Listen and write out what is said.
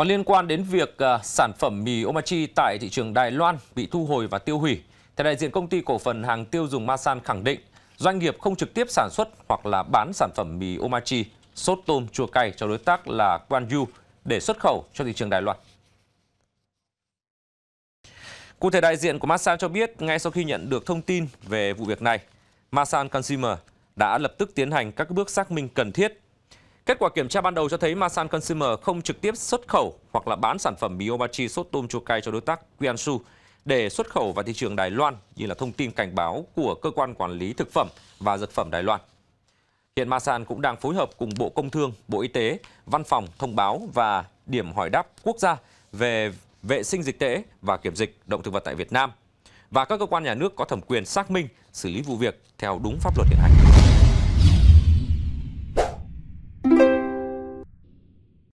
Còn liên quan đến việc ờ, sản phẩm mì Omachi tại thị trường Đài Loan bị thu hồi và tiêu hủy, theo đại diện công ty cổ phần hàng tiêu dùng Masan khẳng định doanh nghiệp không trực tiếp sản xuất hoặc là bán sản phẩm mì Omachi, sốt tôm chua cay cho đối tác là Quan Yu để xuất khẩu cho thị trường Đài Loan. Cụ thể đại diện của Masan cho biết ngay sau khi nhận được thông tin về vụ việc này, Masan Consumer đã lập tức tiến hành các bước xác minh cần thiết Kết quả kiểm tra ban đầu cho thấy Masan Consumer không trực tiếp xuất khẩu hoặc là bán sản phẩm Miobachi sốt tôm chua cay cho đối tác Guiansu để xuất khẩu vào thị trường Đài Loan như là thông tin cảnh báo của cơ quan quản lý thực phẩm và dược phẩm Đài Loan. Hiện Masan cũng đang phối hợp cùng Bộ Công Thương, Bộ Y tế, Văn phòng thông báo và điểm hỏi đáp quốc gia về vệ sinh dịch tễ và kiểm dịch động thực vật tại Việt Nam và các cơ quan nhà nước có thẩm quyền xác minh, xử lý vụ việc theo đúng pháp luật hiện hành.